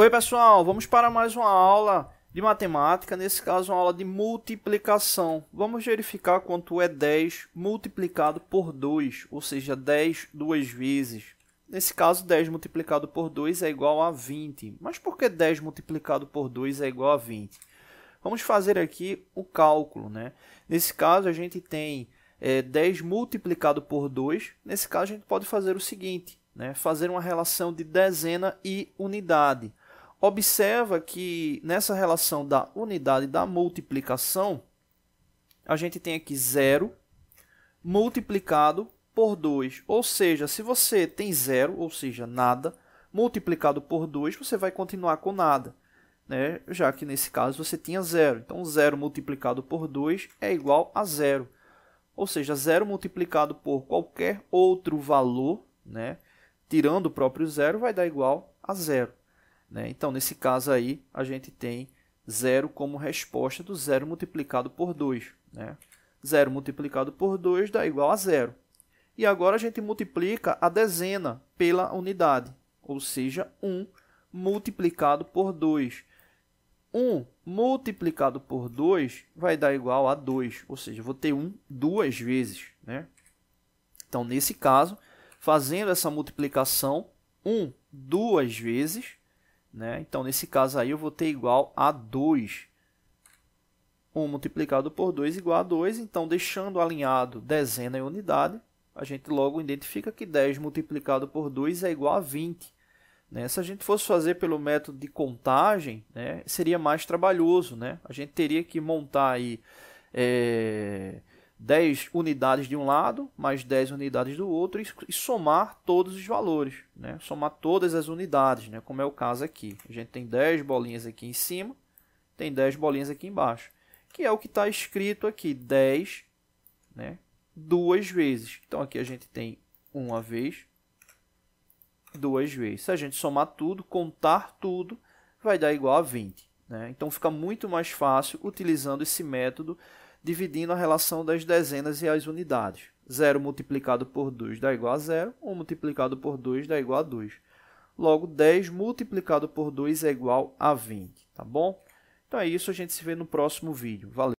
Oi, pessoal, vamos para mais uma aula de matemática, nesse caso uma aula de multiplicação. Vamos verificar quanto é 10 multiplicado por 2, ou seja, 10 duas vezes. Nesse caso, 10 multiplicado por 2 é igual a 20. Mas por que 10 multiplicado por 2 é igual a 20? Vamos fazer aqui o cálculo. Né? Nesse caso, a gente tem é, 10 multiplicado por 2. Nesse caso, a gente pode fazer o seguinte, né? fazer uma relação de dezena e unidade. Observa que nessa relação da unidade da multiplicação, a gente tem aqui 0 multiplicado por 2. Ou seja, se você tem 0, ou seja, nada, multiplicado por 2, você vai continuar com nada. Né? Já que nesse caso você tinha 0. Então, 0 multiplicado por 2 é igual a 0. Ou seja, 0 multiplicado por qualquer outro valor, né? tirando o próprio zero, vai dar igual a zero. Né? Então, nesse caso aí, a gente tem 0 como resposta do 0 multiplicado por 2. Né? 0 multiplicado por 2 dá igual a 0. E agora a gente multiplica a dezena pela unidade, ou seja, 1 multiplicado por 2. 1 multiplicado por 2 vai dar igual a 2, ou seja, vou ter 1 duas vezes. Né? Então, nesse caso, fazendo essa multiplicação 1 duas vezes, né? Então, nesse caso aí, eu vou ter igual a 2. 1 multiplicado por 2 igual a 2. Então, deixando alinhado dezena e unidade, a gente logo identifica que 10 multiplicado por 2 é igual a 20. Né? Se a gente fosse fazer pelo método de contagem, né, seria mais trabalhoso. Né? A gente teria que montar aí, é, 10 unidades de um lado, mais 10 unidades do outro, e somar todos os valores, né? somar todas as unidades, né? como é o caso aqui. A gente tem 10 bolinhas aqui em cima, tem 10 bolinhas aqui embaixo, que é o que está escrito aqui, 10 né? duas vezes. Então aqui a gente tem uma vez, duas vezes. Se a gente somar tudo, contar tudo, vai dar igual a 20. Né? Então fica muito mais fácil utilizando esse método dividindo a relação das dezenas e as unidades. 0 multiplicado por 2 dá igual a 0, 1 multiplicado por 2 dá igual a 2. Logo, 10 multiplicado por 2 é igual a 20, tá bom? Então é isso, a gente se vê no próximo vídeo. Valeu!